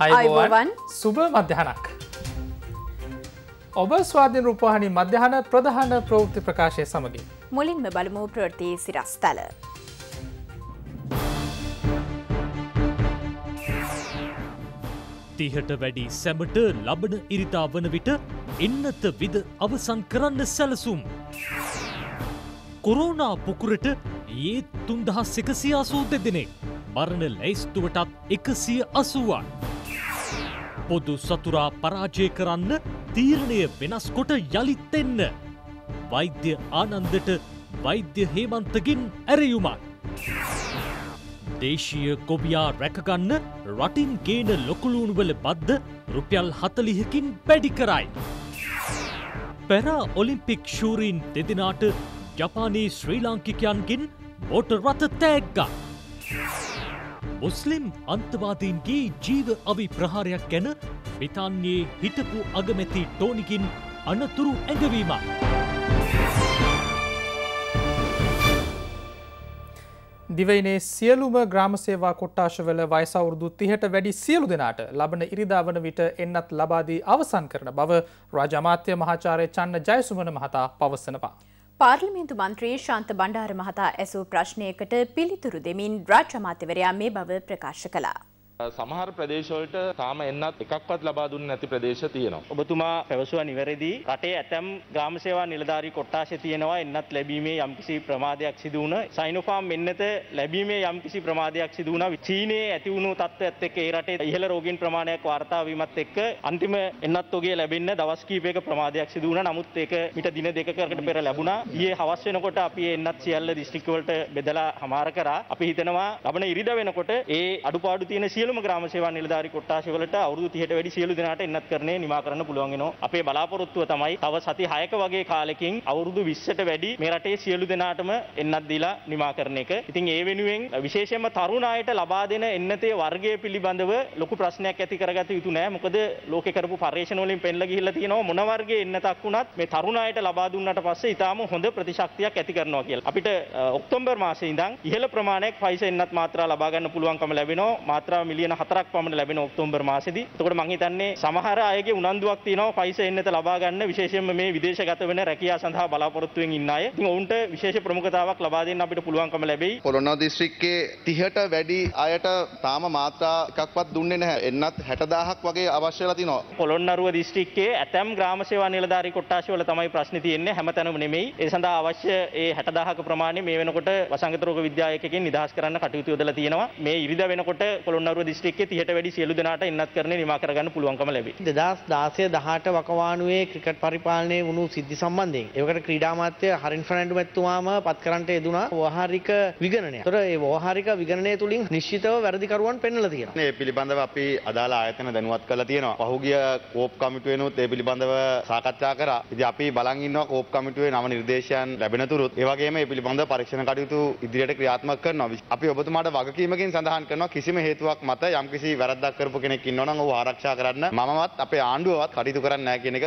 අයබෝවන් සුබ මධ්‍යහනක්. ඔබ ස්වාධීන රූපහනි මධ්‍යහන ප්‍රධාන ප්‍රෘති ප්‍රකාශය සමගින්. මුලින්ම බලමූ ප්‍රෘතිය සිරස්ථල. තිහට වැඩි සැමට ලබන ඉරිතා වන විට එන්නත විද අවසන් කරන්න සැලසුම්. කොරෝනා පුකුරට ඒත් තුන්දහස් එකසියාසූ දෙදෙනෙක් මරණ ලැයිස්තුවටත් එකසිය අසුවන්. පොදු සතුරා පරාජය කරන්න තීරණය වෙනස්කොට යළිත් එන්න. වෛද්‍ය ආනන්දට වෛද්‍ය හේමන්තගින් ඇරයුමක්. දේශීය කොබියා රැකගන්න රටින් ගේන ලොකුලූන්වල බද්ද රුපියල් හතලිහකින් වැඩි කරයි. පැරා ඔලිම්පික් ශූරීන් දෙදිනාට ජපානී ශ්‍රී ලාංකිකයන්ගින් මෝටර් රථ තෑග්ගා. මුස්ලිම් අන්තවාදීන්ගේ ජීව අවි ප්‍රහාරයක් ගැන බ්‍රිතාන්යේ හිටපු අගමැති ටෝනිකින් අනතුරු ඇඟවීමක්. දිවයිනේ සියලුම ග්‍රාමසේවා කොට්ටාශවල වයිසවුරුදු තිහට වැඩි සියලු දෙනාට ලබන ඉරිදා වන විට එන්නත් ලබාදී අවසන් කරන බව රාජමාත්‍ය මහාචාරය චන්න ජයසුමන මහතා පවසනවා. පාර්ලිමේන්තු මන්ත්‍රී ශාන්ත බණ්ඩාර මහතා ඇසූ ප්‍රශ්නයකට පිළිතුරු දෙමින් රාජ්‍ය අමාත්‍යවරයා මේ බව ප්‍රකාශ කළා. සමහර ප්‍රදේශවලට තාම එන්නත් එකක්වත් ලබා දුන්නේ නැති ප්‍රදේශ තියෙනවා. ඔබතුමා පැවසුවා නිවැරදි. රටේ ඇතම් ග්‍රාම සේවා නිලධාරී කොට්ටාශය තියෙනවා. එන්නත් ලැබීමේ යම්කිසි ප්‍රමාදයක් සිදු වුණා. සයිනෝෆාම් මෙන්නත ලැබීමේ යම්කිසි ප්‍රමාදයක් සිදු වුණා. චීනයේ ඇති වුණු තත්ත්වයත් එක්ක ඒ රටේ ඉහළ රෝගීන් ප්‍රමාණයක් වාර්තා වීමත් එක්ක අන්තිම එන්නත් ඔගේ ලැබෙන්න දවස් කිහිපයක ප්‍රමාදයක් සිදු වුණා. නමුත් ඒක මිට දින දෙකකට පෙර ලැබුණා. ඊයේ හවස් වෙනකොට අපි එන්නත් සියල්ල දිස්ත්‍රික්ක වලට බෙදලා හමාර කරා. අපි හිතනවා ලබන ඉරිදා වෙනකොට ඒ අඩුපාඩු තියෙන සියලු සියලුම ග්‍රාම සේවා නිලධාරි කොට්ටාශ වලට අවුරුදු 30ට වැඩි සියලු දෙනාට එන්නත් කරන්නේ නිමා කරන්න පුළුවන් වෙනවා. අපේ බලාපොරොත්තුව තමයි තව සති 6ක වගේ කාලෙකින් අවුරුදු 20ට වැඩි මේ රටේ සියලු දෙනාටම එන්නත් දීලා නිමා කරන එක. ඉතින් ඒ වෙනුවෙන් විශේෂයෙන්ම තරුණ අයට ලබා දෙන එන්නතේ වර්ගය පිළිබඳව ලොකු ප්‍රශ්නයක් ඇති කරගත යුතු නෑ. මොකද ලෝකේ කරපු පර්යේෂණ වලින් පෙන්ලා ගිහිල්ලා තියෙනවා මොන වර්ගයේ එන්නතක් වුණත් මේ තරුණ අයට ලබා දුන්නාට පස්සේ ඊටාම හොඳ ප්‍රතිශක්තියක් ඇති කරනවා කියලා. අපිට ඔක්තෝබර් මාසේ ඉඳන් ඉහළ ප්‍රමාණයක් ෆයිස එන්නත් මාත්‍රා ලබා ගන්න පුළුවන්කම ලැබෙනවා. මාත්‍රාව මිලියන 4ක් පමණ ලැබෙන ඔක්තෝබර් මාසෙදී. එතකොට මම හිතන්නේ සමහර අයගේ උනන්දුවක් තියෙනවා පයිස එන්නත ලබා ගන්න විශේෂයෙන්ම මේ විදේශගත වෙන රැකියාව සඳහා බලාපොරොත්තු වෙන ඉන්න අය. ඉතින් ඔවුන්ට විශේෂ ප්‍රමුඛතාවක් ලබා දෙන්න අපිට පුළුවන්කම ලැබෙයි. කොළොන්නා දිස්ත්‍රික්කයේ 30ට වැඩි අයට තාම මාත්‍රා එකක්වත් දුන්නේ නැහැ. එන්නත් 60000ක් වගේ අවශ්‍ය වෙලා තිනවා. පොළොන්නරුව දිස්ත්‍රික්කයේ ඇතැම් ග්‍රාම සේවා නිලධාරී කොට්ටාශවල තමයි ප්‍රශ්නේ තියෙන්නේ හැමතැනම නෙමෙයි. ඒ සඳහා අවශ්‍ය ඒ 60000ක ප්‍රමාණය මේ වෙනකොට වසංගත රෝග විද්‍යායකකෙන් නිදහස් කරන්න කටයුතු යොදලා තියෙනවා. මේ ඉරිදා වෙනකොට පොළොන්නරුව කතුව දිස්ත්‍රික්කයේ 30ට වැඩි සියලු දෙනාට එන්නත් කරන්නේ නිමා කරගන්න පුළුවන්කම ලැබේ. 2016 18 වකවානුවේ ක්‍රිකට් පරිපාලනයේ වුණු සිද්ධි සම්බන්ධයෙන් ඒකට ක්‍රීඩා අමාත්‍ය හරින් ෆර්නැන්ඩෝ මැතිතුමාම පත් කරන්නට යෙදුනා වෝහාරික විගණනය. ඒතර ඒ වෝහාරික විගණනය තුලින් නිශ්චිතව වැරදිකරුවන් පෙන්වලා තියෙනවා. මේ පිළිබඳව අපි අදාළ ආයතන දැනුවත් කරලා තියෙනවා. පහුගිය කෝප් කමිටුව වෙනුත් ඒ පිළිබඳව සාකච්ඡා කරා. ඉතින් අපි බලන් ඉන්නවා කෝප් කමිටුවේ නව නිර්දේශයන් ලැබෙනතුරුත් ඒ වගේම මේ පිළිබඳව පරීක්ෂණ කටයුතු ඉදිරියට ක්‍රියාත්මක කරනවා. අපි ඔබතුමාට වගකීමකින් සඳහන් කරනවා කිසිම හේතුවක් මත යම්කිසි වැරද්දක් කරපු කෙනෙක් ඉන්නවනම් ඔහු ආරක්ෂා කරන්න මමවත් අපේ ආණ්ඩුවවත් කටයුතු කරන්නේ නැහැ කියන එක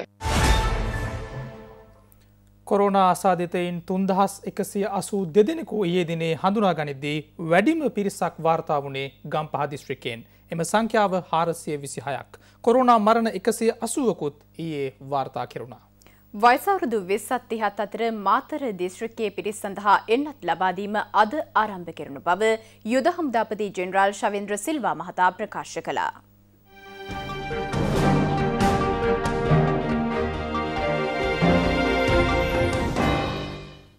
කොරෝණ ආසාධිතයින් තුන්දහස් එකසිය අසූ දෙදෙනෙකු ඒ දිනේ හඳුනා ගනිද්දී වැඩිම පිරිසක් වාර්තා වුණේ ගම් පහදිස්ත්‍රිකයෙන් එම සංඛ්‍යාව හාරසිය විසිහයක්. කොරුණා මරණ එකසිය අසුවකුත් ඒ වාර්තා කෙරුණා. වයිසවරුදු වෙස්සත් තිහත් අතර මාතර දිශ්‍රකයේ පිරිස් සඳහා එන්නත් ලබාදීම අද ආරම්භ කෙරනු බව යුද හමුදාපති ජෙනරාල් ශවෙන්ද්‍ර සිල්වා මහතා ප්‍රකාශ කළා.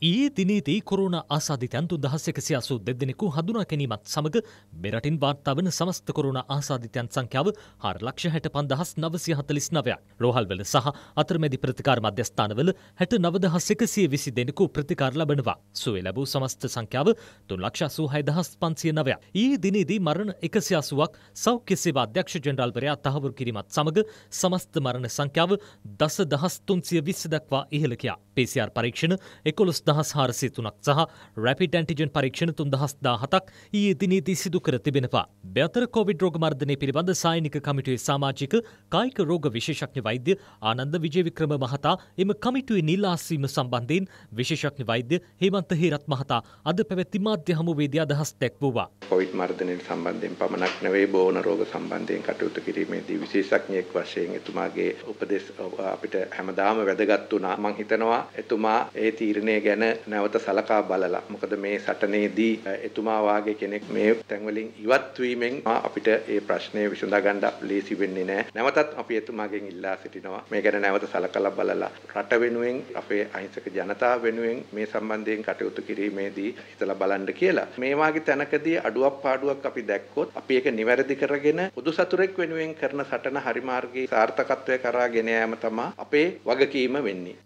ඊයේ දිනේදී කොරුණ ආසාධි තැන්තු දහස්සකසි අසු දෙදෙනෙකු හඳුනා කැනීමත් සමඟ මෙරටින් වාර්තා වන සමස්ත කොරුණ ආසාධිතයන් සංඛ්‍යාව හර ලක්ෂ හැට පන්දහස් නවසිය හතලිස් නවයක් රෝහල්වල සහ අතරමැදි ප්‍රතිකාර මධ්‍යස්ථානවල හැට නවදහස් එකසිය විසි දෙනෙකු ප්‍රතිකාර ලබනවා සුවේ ලැබූ සමස්ත සංඛ්‍යාව තුන් ලක්ෂ සූ හයදහස් පන්සිය නවයක් ඊයේ දිනේදී මරණ එකසි අසුවක් සෞඛ්‍ය සේවා අධ්‍යක්ෂ ජෙනරාල්වරයා තහවුරු කිරීමත් සමඟ සමස්ත මරණ සංඛ්‍යාව දස දහස් තුන්සිය විස්ස දක්වා ඉහළකයා PCR පරීක්ෂණ එකොළොස් දහ දහස් හාරසි තුනක් සහ රැපිට ඇන්ටිජන් පරීක්ෂණ තුන් දහස් දාහතක් ඊයේ දිනේදී සිදු කර තිබෙනවා. බ්‍යතර කොවිඩ් රෝග මර්ධනය පිළිබඳ සායනික කමිටුවේ සමාජික කායික රෝග විශේෂඥ වෛද්‍ය ආනන්ද විජේවික්‍රම මහතා එම කමිටුවේ නිලාසීම සම්බන්ධයෙන් විශේෂඥ වෛද්‍ය හේමන්ත හේරත් මහතා අද පැවැති මාධ්‍ය හමුවේදී අදහස් දැක්වුවා. කොවිඩ් මර්ධනයට සම්බන්ධයෙන් පමණක් නෙවෙයි බෝන රෝග සම්බන්ධයෙන් කටයුතු කිරීමේදී විශේෂඥයෙක් වශයෙන් එතුමාගේ උපදෙස් අපිට හැමදාම වැදගත් වුණා. මම හිතනවා එතුමා ඒ තීරණය ගැන නැවත සලකා බලලා මොකද මේ සටනේදී එතුමා වාගේ කෙනෙක් මේ තැන්වලින් ඉවත් වීමෙන් අපිට ඒ ප්‍රශ්නේ විසඳා ගන්න ලේසි වෙන්නේ නැහැ. නැවතත් අපි එතුමාගෙන් ඉල්ලා සිටිනවා මේ ගැන නැවත සලකලා බලලා රට වෙනුවෙන් අපේ අහිංසක ජනතාව වෙනුවෙන් මේ සම්බන්ධයෙන් කටයුතු කිරීමේදී හිතලා බලන්න කියලා. මේ වාගේ තැනකදී අඩුවක් පාඩුවක් අපි දැක්කොත් අපි ඒක නිවැරදි කරගෙන පොදු සතුරෙක් වෙනුවෙන් කරන සටන හරි මාර්ගයේ සාර්ථකත්වය කරා ගෙන යාම තමයි අපේ වගකීම වෙන්නේ.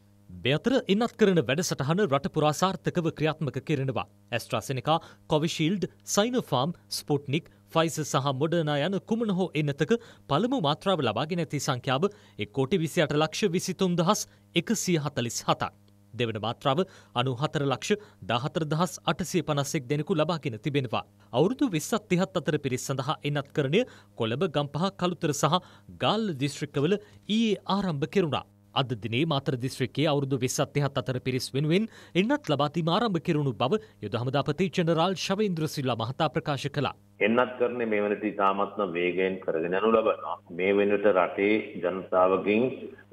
මෙතර ඉන්නත් කරන වැඩසටහන රටපුරා සාර්ථකව ක්‍රියාත්මක කරනවා. AstraZeneca, Covishield, Sinopharm, Sputnik, Pfizer සහ මොඩනා යන කුමන හෝ එන්නතක පළමු මාත්‍රාව ලබාගෙන ඇති සංඛ්‍යාව එක් කෝටි විසියට ලක්ෂ විසිතුම් දහස් එකසිය හතලිස් හතක්. දෙවන මාත්‍රාව අනු හතර ලක්ෂ දාහතර දහස් අටසේ පනස්සෙක් දෙනෙකු ලබාගෙන තිබෙනවා. අවුරුදු විස්සත් තිහත් අතර පිරිස් සඳහා එන්නත් කරණය කොළඹ ගම්පහ කළුතර සහ ගාල්ල දිස්ත්‍රික්කවල ඊයේ ආරම්භ කෙරුණා. අද දිනේ මාතර දිස්ත්‍රික්කයේ අවුරුදු 2074 අතර පිරිස් වෙනුවෙන් එන්නත් ලබා දීම ආරම්භ කෙරුණු බව යුද හමුදාපති ජෙනරාල් ශවේන්ද්‍ර සිල්ලා මහතා ප්‍රකාශ කළා. එන්නත් කරන්නේ මේ වෙනට ඉතාමත්ම වේගයෙන් කරගෙන යනු ලබනවා. මේ වෙනට රටේ ජනතාවගෙන්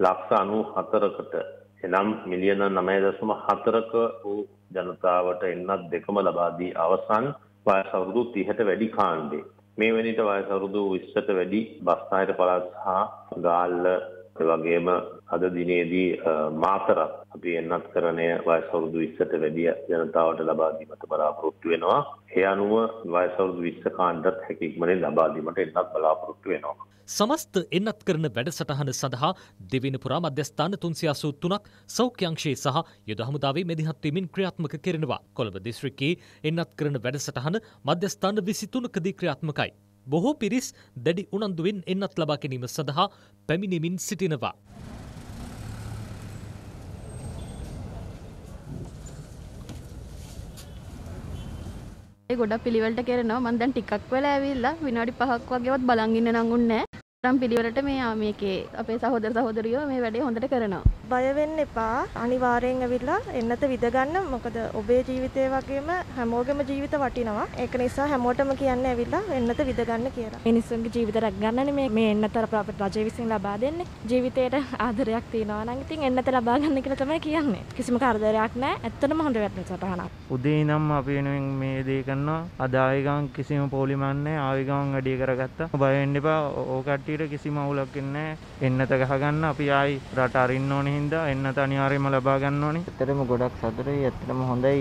ලක්ෂ 94කට එනම් මිලියන 9.4ක වූ ජනතාවට එන්නත් දෙකම ලබා දී අවසන් වයස අවුරුදු 30ට වැඩි කාණ්ඩේ මේ වෙනිට වයස අවුරුදු 20ට වැඩි බස්නාහිර පළාත් සහ ගාල්ල ඒ වගේම අද දිනේදී මාතරක් අපි එන්නත් කරණය වයසවරුදු විස්සට වැඩිය ජනතාවට ලබාදීමට බලාපොරොත්තු වෙනවා. ඒ අනුව වයසවරුදු විස්ස කාණ්ඩත් හැකික්මනින් ලබාදීමට එන්නත් බලාපොරොත්තු වෙනවා. සමස්ත එන්නත් කරන වැඩසටහන සඳහා දෙවෙන පුරා මධ්‍යස්ථාන තුන්සියාසූ තුනක් සෞඛ්‍යංශයේ සහ යුද හමුදාවේ මෙදිහත්වීමෙන් ක්‍රියාත්මක කරනවා. කොළඹ දිස්ත්‍රික්කයේ එන්නත් කරන වැඩසටහන මධ්‍යස්ථාන විසිතුනකදී ක්‍රියාත්මකයි. බොහෝ පිරිස් දැඩි උනන්දුවෙන් එන්නත් ලබා ගැනීම සඳහා පැමිණෙමින් සිටිනවා. ගොඩ පිළිවලට කරනවා මන්දන් ටිකක් වෙලා ඇවිල්ලා විනාඩි පහක් වගේවත් බලන් ඉන්න නඟුන්නේ නම් පිළිවෙලට මේ මේකේ අපේ සහෝදර සහෝදරියෝ මේ වැඩේ හොඳට කරනවා. බය වෙන්න එපා. අනිවාර්යෙන් ඇවිල්ලා එන්නත විදගන්න. මොකද ඔබේ ජීවිතේ වගේම හැමෝගෙම ජීවිත වටිනවා. ඒක නිසා හැමෝටම කියන්නේ ඇවිල්ලා එන්නත විදගන්න කියලා. මිනිස්සුන්ගේ ජීවිත රැකගන්නනේ මේ මේ එන්නත අපට රජය විසින් ලබා දෙන්නේ. ජීවිතේට ආදරයක් තියනවා නම් ඉතින් එන්නත ලබා ගන්න කියලා තමයි කියන්නේ. කිසිම කරදරයක් නැහැ. ඇත්තටම හොඳ වැටෙන සටහනක්. උදේ ඉඳන් අපි වෙනුවෙන් මේ දේ කරනවා. අදායගම් කිසිම පොලිමක් නැහැ. ආවිගම් වැඩි කරගත්තා. බය වෙන්න එපා. ඕකට්ටිය අපිට කිසිම අවුලක් වෙන්නේ එන්නත ගහගන්න අපි ආයි රට අරින්න ඕනේ හින්දා එන්නත අනිවාර්යයෙන්ම ලබා ගන්න ඕනේ. ඇත්තටම ගොඩක් සතුටුයි. ඇත්තටම හොඳයි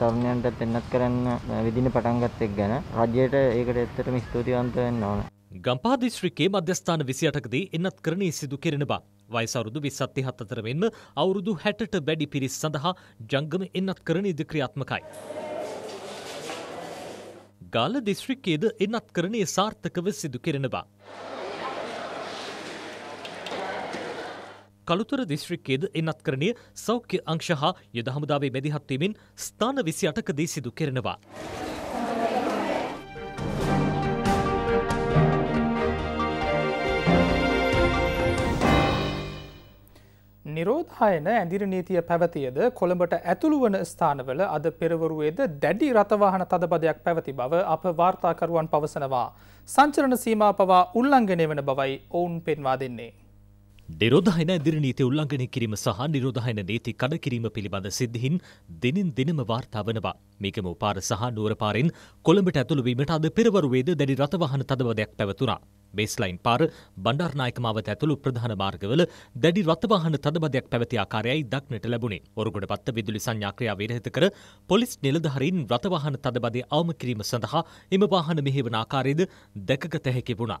තරුණයන්ටත් එන්නත් කරන්න විදින පටන් ගත්ත එක ගැන. රජයට ඒකට ඇත්තටම ස්තුතිවන්ත වෙන්න ඕන. ගම්පා දිස්ත්‍රික්කයේ මධ්‍යස්ථාන 28කදී එන්නත් කරණී සිදු කෙරෙන බව. වයස අවුරුදු 20 37 වෙන්න අවුරුදු 60ට වැඩි පිරිස් සඳහා ජංගම එන්නත් කරණීද ක්‍රියාත්මකයි. ගාල දිස්ත්‍රික්කයේද එන්නත් කරණය සාර්ථකව සිදු කෙරෙනවා. කළුතර දිස්ත්‍රික්කයේද එනත්කරණය සෞඛ්‍ය අංශ හා යුද හමුදාවේ බැදිහත්වීමෙන් ස්ථාන විසි අටකදී සිදු කෙරෙනවා. නිරෝධායන ඇදිරි නීතිය පැවතියද කොළඹට ඇතුළුවන ස්ථානවල අද පෙරවරුවේද දැඩි රථවාහන තදබදයක් පැවති බව අප වාර්තාකරුවන් පවසනවා. සංචරණ සීමා පවා උල්ලංඝනය වන බවයි ඔවුන් පෙන්වා දෙන්නේ. නිරෝධායන ඇදිරි නීති උල්ලංඝනය කිරීම සහ නිරෝධායන නීති කඩකිරීම පිළිබඳ සිද්ධීන් දිනින් දිනම වාර්තා වනවා. මේකම පාර සහ නුවර පාරෙන් කොළඹට ඇතුළු වීමට අද පෙරවරුවේද දැඩි රථවාහන තදවදයක් පැවතුණා. බේස්ලයින් පාර බණ්ඩාරනායක මාවත ඇතුළු ප්‍රධාන මාර්ගවල දැඩි රථවාහන තදබදයක් පැවති ආකාරයයි දක්නට ලැබුණේ. ඔරුගොඩපත්ත විදුලි සංඥා ක්‍රියාව විරහිත කර පොලිස් නිලධාරීන් රථවාහන තදබදය අවම කිරීම සඳහා එම වාහන මෙහෙවන ආකාරයේද දැකගත හැකි වුණා.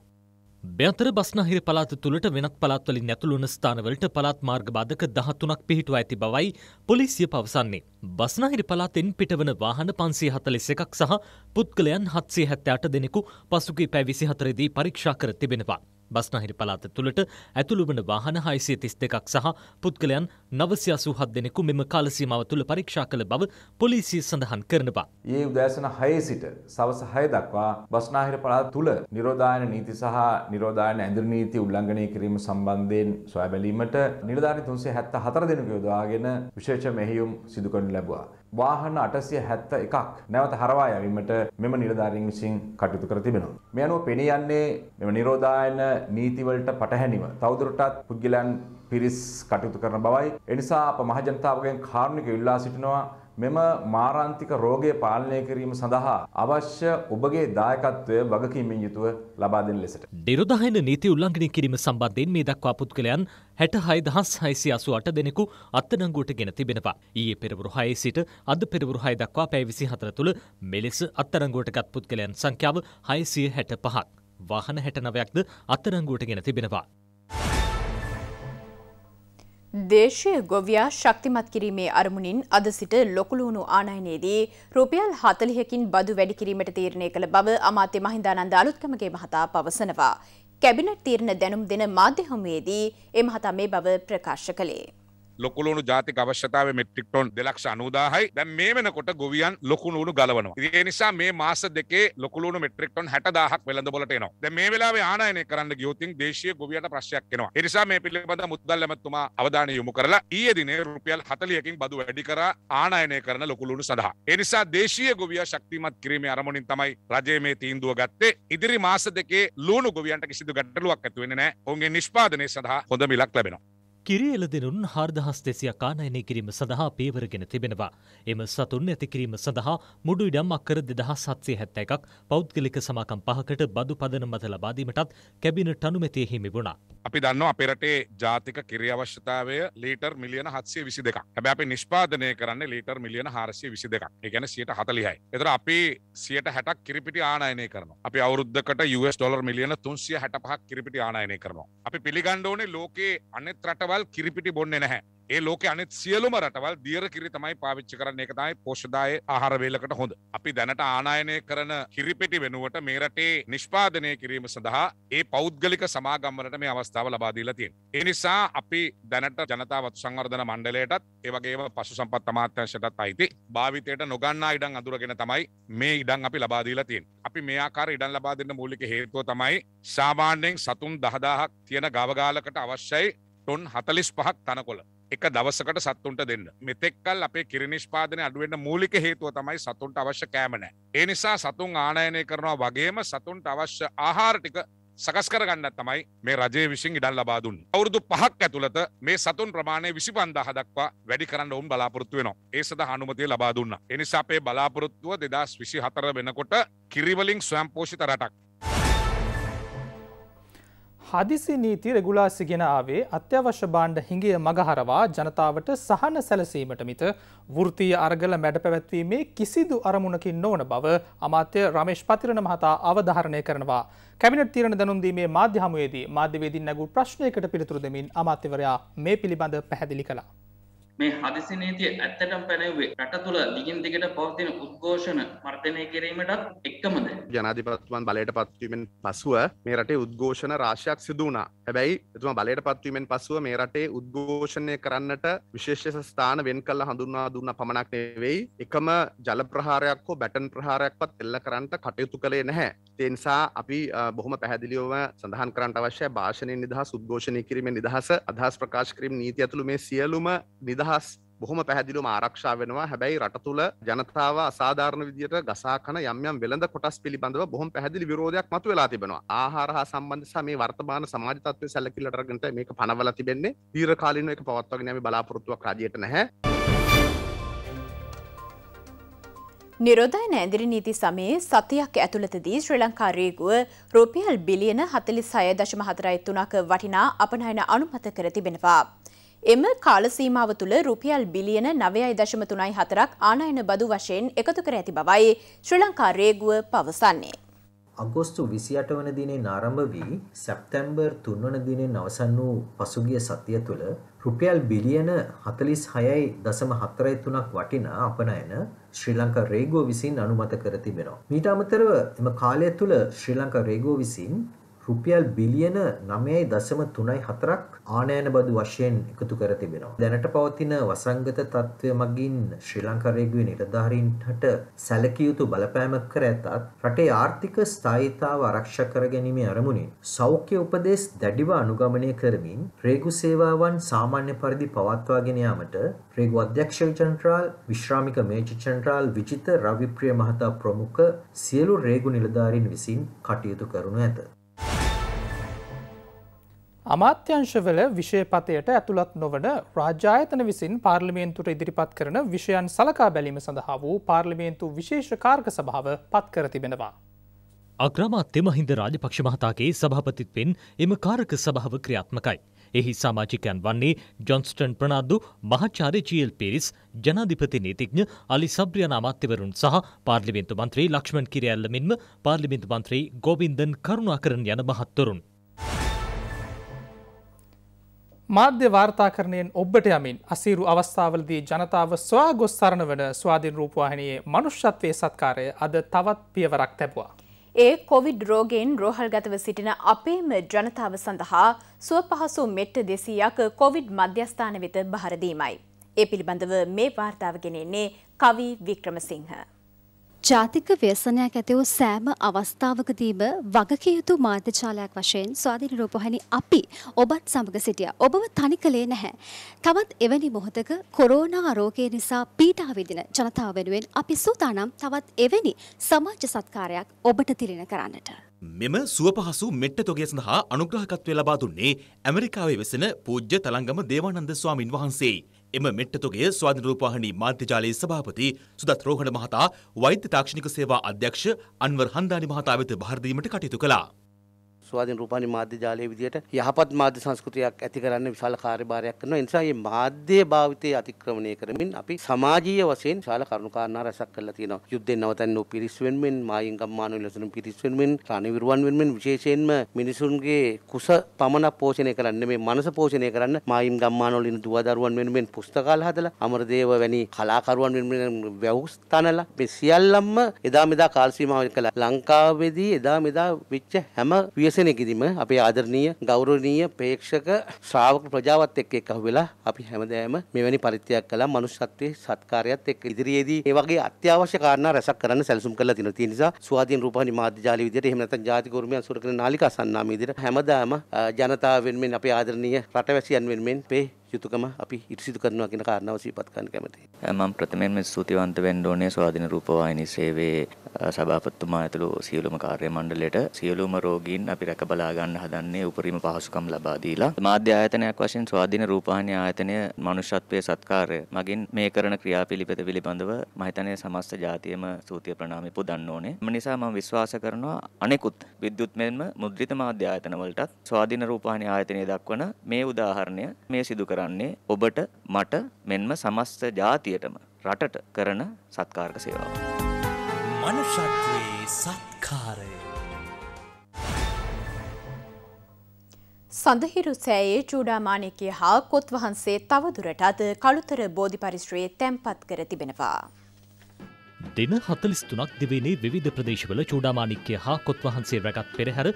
බ්‍යන්තර බස්නාහිර පළාත තුළට වෙනත් පළාත්වලින් ඇතුළුවන ස්ථානවලට පළාත් මාර්ග බාධක 13ක් පිහිටුව ඇති බවයි පොලිසිය පවසන්නේ. බස්නාහිර පළාතෙන් පිටවන වාහන 541ක් සහ පුද්ගලයන් 778 දෙනෙකු පසුගිය පැය 24 දී පරීක්ෂා කර තිබෙනවා. බස්නාහිර පළාත තුළට ඇතුළු වන වාහන 632ක් සහ පුද්ගලයන් 987 දෙනෙකු මෙම කාලසීමාව තුළ පරීක්ෂා කළ බව පොලිසිය සඳහන් කරනවා. ඊයේ උදෑසන 6 සිට සවස 6 දක්වා බස්නාහිර පළාත තුළ නිරෝධායන නීති සහ නිරෝධායන ඇඳුරු නීති උල්ලංඝනය කිරීම සම්බන්ධයෙන් සොයා බැලීමට නිලධාරීන් 374 දෙනෙකු යොදාගෙන විශේෂ මෙහෙයුම් සිදු කරනු ලැබුවා. වාහන 871ක් නැවත හරවා යැවීමට මෙම නිලධාරීන් විසින් කටයුතු කර තිබෙනවා. මේ අනුව පෙනී යන්නේ මෙම නිරෝධායන නීතිවලට පටහැනිව තවදුරටත් පුද්ගලයන් පිරිස් කටයුතු කරන බවයි. එනිසා අප මහජනතාවගෙන් කාරුණික ඉල්ලා සිටිනවා මෙම මාරාන්තික රෝගය පාලනය කිරීම සඳහා අවශ්‍ය ඔබගේ දායකත්වය වගකීමෙන් යුතුව ලබා දෙන ලෙසට. නිරුදායන නීති උල්ලංඝනය කිරීම සම්බන්ධයෙන් මේ දක්වා පුද්ගලයන් හැට හය දහස් හයිසි අසු අට දෙනෙකු අත්තනංගුවට ගෙන තිබෙනවා. ඊයේ පෙරවරු හයේ සිට අද පෙරවරු හය දක්වා පැවිසි හතර තුළ මෙලෙස අත්තරංගුවට ගත් පුද්ගලයන් සංඛ්‍යාව හයසිය හැට පහක්. වාහන හැට නවයක්ද අත්තරංගුවට ගෙන තිබෙනවා. දේශය ගොවයා ශක්තිමත් කිරීමේ අරමුණින් අද සිට ලොකුළුණු ආනයනයේදී රුපියල් හතලිහකින් බදු වැඩි කිරීමට තීරණය කළ බව අමාත්‍ය මහින්දානන්ද අලුත්කමගේ මහතා පවසනවා. කැබිනට් තීරණ දැනුම් දෙන මාධ්‍යහොමේදී එ මහතා මේ බව ප්‍රකාශ කළේ. ලොකුළුණු ජාතික අවශ්‍යතාව මෙට්‍රික් ටොන් දෙලක්ෂ අනුදාහයි දැන් මේ වෙනකොට ගොවියන් ලොකුණුණු ගලවනවා ඒ නිසා මේ මාස දෙකේ ලොකුළුණු මෙට්‍රික් ටොන් 60000ක් වෙළඳ පොලට එනවා දැන් මේ වෙලාවේ ආනයනය කරන්න ගියොත් දේශීය ගොවියට ප්‍රශ්නයක් එනවා ඒ නිසා මේ පිළිබඳ මුදල් ඇමතුමා අවධානය යොමු කරලා ඊයේ දිනේ රුපියල් 40කින් බදු වැඩි කරා ආනයනය කරන ලොකුළුණු සඳහා ඒ නිසා දේශීය ගොවියා ශක්තිමත් කිරීමේ අරමුණින් තමයි රජයේ මේ තීන්දුව ගත්තේ ඉදිරි මාස දෙකේ ලුණු ගොවියන්ට කිසිදු ගැටලුවක් ඇති වෙන්නේ නැහැ ඔවුන්ගේ නිෂ්පාදනය සඳහා හොඳ මිලක් ලැබෙනවා කිරියලදනුන් හාර්දහස් දෙසියක් ආනයනය කිරීම සඳහා පේවරගෙන තිබෙනවා. එම සතුන් ඇති කිරීම සඳහා මුඩු ඉඩම් අක්කර දෙදහස් සත්සේ හැත්ත එකක් පෞද්ගලික සමාකම් පහකට බදු පදන මත ලබාදීමටත් කැබිනට අනුමැතිය හිමි වුණා. අපි දන්න අපරටේ ජාතික කිරිය අවශ්‍යතාවය ලීටර් මිලියන හත්සේ විසි දෙක් හැබැ අපි නිෂ්පාදනය කරන්න ලීටර් මිලියන හාරසිය විසි දෙක් එකන සියට හතලියයි. එතර අපි සියට හැටක් කිරිපිටි ආනයනය කරන. අපි අවුද්ධකට US ඩොර් මිලියන තුන්සිය හැටපහක් කිරිපිටි ආනයනය කරනවා. අපි පිළිගණ්ඩෝනේ ලෝකයේ අනෙත් රටවල් රටවල් කිරිපිටි බොන්නේ නැහැ ඒ ලෝක අනෙත් සියලුම රටවල් දියර කිරි තමයි පාවිච්චි කරන්න එක තමයි පෝෂදාය ආහාරවේලකට හොඳ. අපි දැනට ආනායනය කරන කිරිපිටි වෙනුවට මේ රටේ නිෂ්පාදනය කිරීම සඳහා ඒ පෞද්ගලික සමාගම්වලට මේ අවස්ථාව ලබා දීලා තියෙනවා. ඒ නිසා අපි දැනට ජනතා වතු සංවර්ධන මණ්ඩලයටත් ඒ වගේම පශු සම්පත් අමාත්‍යාංශයටත් අයිති භාවිතයට නොගන්නා ඉඩම් අඳුරගෙන තමයි මේ ඉඩම් අපි ලබා දීලා තියෙන්නේ. අපි මේ ආකාරයට ඉඩම් ලබා දෙන්න මූලික හේතුව තමයි සාමාන්‍යයෙන් සතුන් 10000ක් තියෙන ගවගාලකට අවශ්‍යයි ටොන් හතලිස් පහක් තනකොළ එක දවසකට සත්තුන්ට දෙන්න මෙතෙක්කල් අපේ කිරිනිෂ්පාදන අඩුවෙන්ට මූලික හේතුව තමයි සතුන්ට අවශ්‍ය කෑමනෑ ඒ නිසා සතුන් ආනයනය කරනවා වගේම සතුන්ට අවශ්‍ය ආහාරටික සකස් කරගන්නත් තමයි මේ රජය විසින් ඉඩල් ලබාදුන් අවුරුදු පහක් ඇතුළත මේ සතුන් ප්‍රමාණය විසි පන්දාහ දක්වා වැඩි කරන්න ඔවුන් බලාපොරොත්තු වෙනවා ඒ සඳ හනුමතිය ලබා දුන්න එනිසා අපේ බලාපොරොත්තුව දෙදස් විසි හතර වෙනකොට කිරිවලින් ස්වයම්පෝෂිත රටක් හදිසි නීති රෙගුලාසි ගෙන ආවේ අත්‍යවශ්‍ය බාණ්ඩ හිඟිය මගහරවා ජනතාවට සහන සැලසීමට මිත වෘතිය අර්ගල මැඩ පැවැත්වීමේ කිසිදු අරමුණකින් නොවන බව අමාත්‍ය රමේශ් පතිරණ මහතා අවධාරණය කරනවා. කැමිනට තීරණ දැනුන්දීමේ මාධ්‍ය හමුවේදී මාධ්‍යවේදින් නැගූ ප්‍රශ්නයකට පිළිතුරු දෙමින් අමාත්‍යවරයා මේ පිළිබඳ පැහැදිලි කළා. මේ හදිසි නීතිය ඇත්තටම පැනවේ රට තුළ දිගින් දිගට පවතින උද්ඝෝෂණ මර්ධනය කිරීමටත් එක්කමද. ජනාධිපත්වන් බලයට පත්වීමෙන් පසුව මේ රටේ උද්ඝෝෂණ රාශයක් සිදු වුණා. හැබැයි එතුමා බලයට පත්වීමෙන් පසුව මේ රටේ උද්ඝෝෂණය කරන්නට විශේෂ ස්ථාන වෙන් කළ හඳුන්වා දුන්න පමණක් නෙවෙයි. එකම ජල ප්‍රහාරයක් හෝ බැටන් ප්‍රහාරයක්වත් එල්ල කරන්නට කටයුතු කළේ නැහැ. ඒ නිසා අපි බොහොම පැහැදිලිවම සඳහන් කරන්න අවශ්‍ය භාෂණයෙන් නිදහස් උද්ඝෝෂණය කිරීමේ නිදහස අදහස් ප්‍රකාශ කිරීම නීති ඇතුළු මේ සියලුම නිදහස් නිදහස් බොහොම පැහැදිලුම ආරක්ෂා වෙනවා හැබැයි රට තුළ ජනතාව අසාධාරණ විදියට ගසාකන යම්යම් වෙළඳ කොටස් පිළිබඳව බොහොම පැහැදිලි විරෝධයක් මතු වෙලා තිබෙනවා ආහාර හා සම්බන්ධ සහ මේ වර්තමාන සමාජ තත්ත්වය සැලකිල්ලට අරගෙන මේක පනවලා තිබෙන්නේ දීර්ඝකාලීනව ඒක පවත්වාගෙන යෑමේ බලාපොරොත්තුවක් රජයට නැහැ නිරෝධය නෑදිරි නීති සමයේ සතියක් ඇතුළතදී ශ්‍රී ලංකාරයේගුව රුපියල් බිලියන හතලි සය දශම හතරයි තුනක වටිනා අපනයන අනුමත කර තිබෙනවා. එම කාලසීමාව තුළ රුපියල් බිලියන නවයයි දශමතුනයි හතරක් ආනයන බදු වශයෙන් එකතු කර ඇති බවයි ශ්‍රී ලංකා රේගුව පවසන්නේ. අගෝස්තු විසියට වන දිනේ නාරම්භ වී සැප්තැම්බර් තුන්වන දිනේ නවසන් වූ පසුගිය සතිය තුළ රුපියල් බිලියන හතලිස් හයයි දසම හතරයි තුනක් වටිනා අපනයන ශ්‍රී ලංකා රේගෝ විසින් අනුමත කර තිබෙනවා. මීට අමතරව එම කාලය තුළ ශ්‍රී ලංකා රේගෝ විසින් රුපියල් බිලියන 9.3.4ක් ආනයන බදු වශයෙන් එකතු කර තිබෙනවා. දැනට පවතින වසංගත තත්ත්වය මගින් ශ්‍රී ලංකාවේ නිලධාරීන්ට සැලකිය යුතු බලපෑමක් කර ඇතත් රටේ ආර්ථික ස්ථායීතාව ආරක්ෂා කර ගැනීමේ අරමුණින් සෞඛ්‍ය උපදෙස් දැඩිව අනුගමනය කරමින් රේගු සේවාවන් සාමාන්‍ය පරිදි පවත්වාගෙන යාමට රේගු අධ්‍යක්ෂ ජනරාල් විශ්‍රාමික මේජර් ජනරාල් විජිත රවිප්‍රිය මහතා ප්‍රමුඛ සියලු රේගු නිලධාරීන් විසින් කටයුතු කරනු ඇත. අමාත්‍යංශවල විෂයපතයට ඇතුළත් නොවන රාජායතන විසින් පාර්ලිමේන්තුට ඉදිරිපත් කරන විෂයන් සලකා බැලීම සඳහා වූ පාර්ලිමේන්තු විශේෂ කාර්ක සභාව පත් කර තිබෙනවා. අග්‍රමාත්‍ය මහින්ද රාජපක්ෂ මහතාගේ සභාපතිත්වෙන් එම කාරක සභාව ක්‍රියාත්මකයි. එහි සාමාජිකයන් වන්නේ ජොන්ස්ටන් ප්‍රනාද්දු මහාචාරය චියල් පිරිස් ජනාධිපති නීතිඥ අලි සබ්‍රියන අමාත්‍යවරුන් සහ පාර්ලිමෙන්තු මන්ත්‍රී ලක්ෂ්මන් කිරියල්ල මෙන්ම පාර්ලිමින්තු මන්ත්‍රී ගෝවින්දන් කරුණාකරන් යන මහත්තවරුන්. මාධ්‍ය වාර්තාකරණයෙන් ඔබට යමින් අසීරු අවස්ථාවලදී ජනතාව ස්වා ගොස් සරණ වන ස්වාධීන් රූපවාහිනයේ මනුෂ්‍යත්වයේ සත්කාරය අද තවත් පියවරක් තැබවා. ඒ කොවිඩ් රෝගයෙන් රෝහල්ගතව සිටින අපේම ජනතාව සඳහා සුව පහසු මෙට්ට දෙසීයක් කොවිඩ් මධ්‍යස්ථාන වෙත බහරදීමයි. ඒ පිළිබඳව මේ වාර්තාව ගෙනෙන්නේ කවි වික්‍රමසිංහ. ජාතික ව්‍යසනයක් ඇති වූ සෑම අවස්ථාවකදීම වගකිය යුතු මාධ්‍යචාලයක් වශයෙන් ස්වාධීන රූපවාහිනී අපි ඔබත් සමග සිටියා. ඔබව තනි කළේ නැහැ. තවත් එවැනි මොහොතක කොරෝනා රෝගය නිසා පීඩා විඳින ජනතාව වෙනුවෙන් අපි සූදානම් තවත් එවැනි සමාජ සත්කාරයක් ඔබට තිලින කරන්නට. මෙම සුවපහසු මෙට්ට තොගය සඳහා අනුග්‍රහකත්වය ලබා දුන්නේ ඇමරිකාවේ වෙසෙන පූජ්‍ය තලංගම දේවානන්ද ස්වාමින් වහන්සේයි. එම මෙට්ටතුගේ ස්වාධන රූපවාහිනී මාධ්‍යජාලයේ සභාපති සුදත් රෝහණ මහතා වෛද්‍ය තාක්ෂණික සේවා අධ්‍යක්ෂ අන්වර් හන්දානි මහතා වෙත භාරදීමට කටයුතු කළා. ස්වාධීන රූපවාහිනී මාධ්‍ය ජාලය විදිහට යහපත් මාධ්‍ය සංස්කෘතියක් ඇති කරන්න විශාල කාර්යභාරයක් කරනවා. ඒ නිසා මේ මාධ්‍ය භාවිතයේ අතික්‍රමණය කරමින් අපි සමාජීය වශයෙන් විශාල කරුණාකාරණා රැසක් කරලා තියෙනවා. යුද්ධෙන් නවතන්න පිරිස් වෙනුවෙන්, මායිංගම් මානව ලසන පිරිස් වෙනුවෙන්, රණවිරුවන් වෙනුවෙන් විශේෂයෙන්ම මිනිසුන්ගේ කුස පමණක් පෝෂණය කරන්න මේ මනස පෝෂණය කරන්න මායිම් ගම්මානවල ඉන්න දුව දරුවන් වෙනුවෙන් පුස්තකාල හදලා, අමරදේව වැනි කලාකරුවන් වෙනුවෙන් වැවුස් තනලා මේ සියල්ලම එදා මෙදා කාල සීමාව කළා. ලංකාවේදී එදා මෙදා වෙච්ච හැම වියස විමර්ශනය කිරීම අපේ ආදරණීය ගෞරවනීය ප්‍රේක්ෂක ශ්‍රාවක ප්‍රජාවත් එක්ක එකහු වෙලා අපි හැමදාම මෙවැනි පරිත්‍යාග කළා මනුෂ්‍යත්වයේ සත්කාරයත් එක්ක ඉදිරියේදී ඒ වගේ අත්‍යවශ්‍ය කාරණා රැසක් කරන්න සැලසුම් කරලා තියෙනවා. ඒ නිසා ස්වාධීන රූපවාහිනී මාධ්‍ය ජාලය විදිහට එහෙම නැත්නම් ජාතික උරුමය අසුර කරන නාලිකා සන්නාමය විදිහට හැමදාම ජනතාව වෙනුවෙන් අපේ ආදරණීය රටවැසියන් වෙනුවෙන් මේ යුතුකම අපි ඉරිසිදු කරනවා කියන කාරණාව සිහිපත් කරන්න කැමතියි. මම ප්‍රථමයෙන්ම ස්තුතිවන්ත වෙන්න ඕනේ ස්වාධීන රූපවාහිනී සේවයේ සභාපතිතුමා ඇතුළු සියලුම කාර්ය මණ්ඩලයට සියලුම රෝගීන් අපි රැක බලා ගන්න හදන්නේ උපරිම පහසුකම් ලබා දීලා මාධ්‍ය ආයතනයක් වශයෙන් ස්වාධීන රූපවාහිනී ආයතනය මනුෂ්‍යත්වයේ සත්කාරය මගින් මේ කරන ක්‍රියාපිලිපෙත පිළිබඳව මම හිතන්නේ සමස්ත ජාතියම ස්තුතිය ප්‍රණාමය පුදන්න ඕනේ. ඒ නිසා මම විශ්වාස කරනවා අනෙකුත් විද්‍යුත් මෙන්ම මුද්‍රිත මාධ්‍ය ආයතන වලටත් ස්වාධීන රූපවාහිනී ආයතනය දක්වන මේ උදාහරණය මේ සිදු කර කරන්නේ ඔබට මට මෙන්ම සමස්ත ජාතියටම රටට කරන සත්කාරක සේවාව. මනුෂත්වයේ සත්කාරය සඳහිරු සෑයේ චූඩාමානයකය හා කොත් වහන්සේ තවදුරට අද කළුතර බෝධි පරිශ්‍රයේ තැන්පත් කර තිබෙනවා. දින හතලිස් තුනක් දිවයිනේ විධ ප්‍රදේශවල චූඩාමානික්‍ය හා කොත්වහන්සේ රැගත් පෙරහැර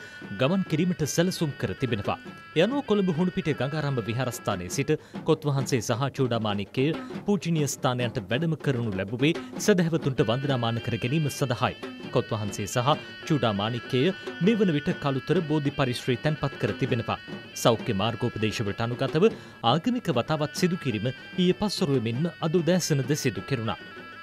ගමන් කිරීමට සැලසුම් කර තිබෙනවා. යනු කොළඹ හුණුපිට ගඟාරම්භ විහාරස්ථානයේ සිට කොත්වහන්සේ සහ චූඩාමානික්කය පූජනීය ස්ථානයන්ට වැඩම කරනු ලැබුවේ සැදැහැවතුන්ට වන්දනාමාන කර ගැනීම සඳහායි. කොත්වහන්සේ සහ චූඩාමානික්කය මේ වන විට කළුතර බෝධි පරිශ්‍රී තැන්පත් කර තිබෙනවා. සෞඛ්‍ය මාර්ගෝපදේශවලට අනුගතව ආගමික වතාවත් සිදු කිරීම ඊය පස්වරුව මෙන්ම අදුදෑසනද සිදු කෙරුණා.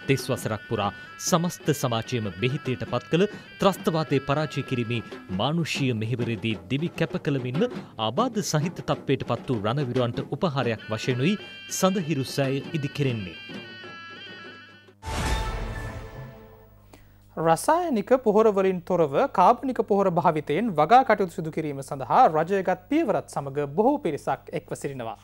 දෙස් වසරක් පුරා සමස්ත සමාජයම බෙහිතයට පත් කළ ත්‍රස්තවාදය පරාජය කිරීමේ මානුෂීය මෙහිවරදී දිවි කැප කළමින්ම අබාධ සහිත තත්වයට පත් වූ රණවිරුවන්ට උපහාරයක් වශයෙනුයි සඳහිරු සෑය ඉදි කෙරෙන්නේ. රසායනික පොහොරවලින් තොරව කාපනික පොහොර භාවිතයෙන් වගා කටයුතු සිදු කිරීම සඳහා රජයගත් පියවරත් සමඟ බොහෝ පිරිසක් එක්ව සිරිනවා.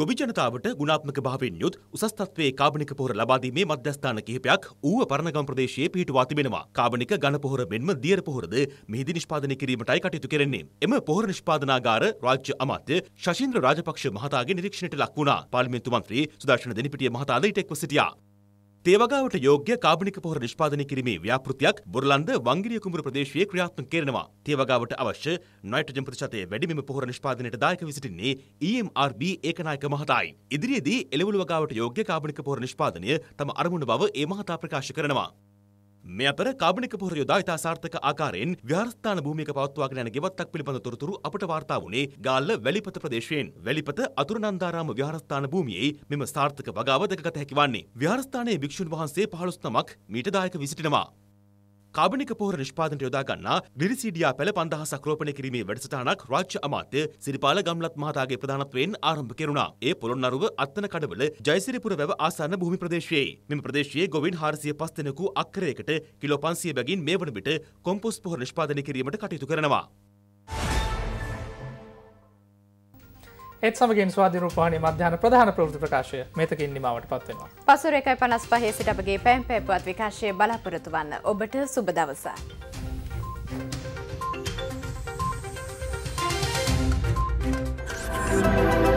ගොවි ජනතාවට ගුණාත්මක භාවයෙන් යුත් උසස් තත්වයේ කාබනික පොහොර ලබාදීමේ මධ්‍යස්ථාන කිහිපයක් ඌව පරණගම් ප්‍රදේශයේ පිහිටුවා තිබෙනවා. කාබනික ඝන පොහොර මෙන්ම දියර පොහොරද මෙහිදී නිෂ්පාදනය කිරීමටයි කටයුතු කෙරෙන්නේ. එම පොහොර නිෂ්පාදනාගාර රාජ්‍ය අමාත්‍ය ශෂීන්ද්‍ර රාජපක්ෂ මහතාගේ නිරීක්ෂණයට ලක් වුණා. පාර්ලිමේන්තු මන්ත්‍රී සුදර්ශන දෙනිපිටිය මහතාද ඊට එක්ව සිටියා. තේවගාවට යෝග්‍ය කාබනික පොහොර නිෂ්පාදනය කිරීමේ ව්‍යාපෘතියක් බොරලන්ද වංගිරිය කුඹුර ප්‍රදේශයේ ක්‍රියාත්මක කරනවා. තේවගාවට අවශ්‍ය නයිට්‍රජන් ප්‍රතිශතය වැඩි මෙම පොහොර නිෂ්පාදනයට දායක වී සිටින්නේ EMRB ඒකනායක මහතායි. ඉදිරියේදී එළවලු වගාවට යෝග්‍ය කාබනික පොහොර නිෂ්පාදනය තම අරමුණ බව ඒ මහතා ප්‍රකාශ කරනවා. මේ අපර කාබනික පොහොර යොදායිතා සාර්ථක ආකාරයෙන් විහාරස්ථාන භූමික පවත්වාගෙන යන ගෙවත්තක් පිළිබඳ තොරතුරු අපට වාර්තා වුණේ ගාල්ල වැලිපත ප්‍රදේශයෙන්. වැලිපත අතුරුනන්දාරාම විහාරස්ථාන භූමියේ මෙම සාර්ථක වගාව දැකගත හැකි වන්නේ. විහාරස්ථානයේ භික්ෂුන් වහන්සේ 15 නමක් මීට දායක විසිටිනවා. කාබනික පොහොර නිෂ්පාදනයට යොදාගන්නා ග්ලිරිසීඩියා පැල 5000ක් රෝපණය කිරීමේ වැඩසටහනක් රාජ්‍ය අමාත්‍ය සිරිපාල ගම්ලත් මහතාගේ ප්‍රධානත්වයෙන් ආරම්භ කෙරුණා. ඒ පොළොන්නරුව අත්තන කඩවල ජයසිරිපුර වැව ආසන්න භූමි ප්‍රදේශයේ. මෙම ප්‍රදේශයේ ගොවින් 405 දෙනෙකු අක්කරයකට කිලෝ 500 බැගින් මේ වන විට කොම්පොස්ට් පොහොර නිෂ්පාදනය කිරීමට කටයුතු කරනවා. එත් සමගින් ස්වාධීන රූපවාහිනී මධ්‍යහන ප්‍රධාන ප්‍රවෘත්ති ප්‍රකාශය මෙතකින් නිමවට පත්වෙනවා. පසුර 1.55 සිට අපගේ පැම් පෑපුවත් විකාශය බලාපොරොත්තු වන්න ඔබට සුබ දවසක්. Thank you.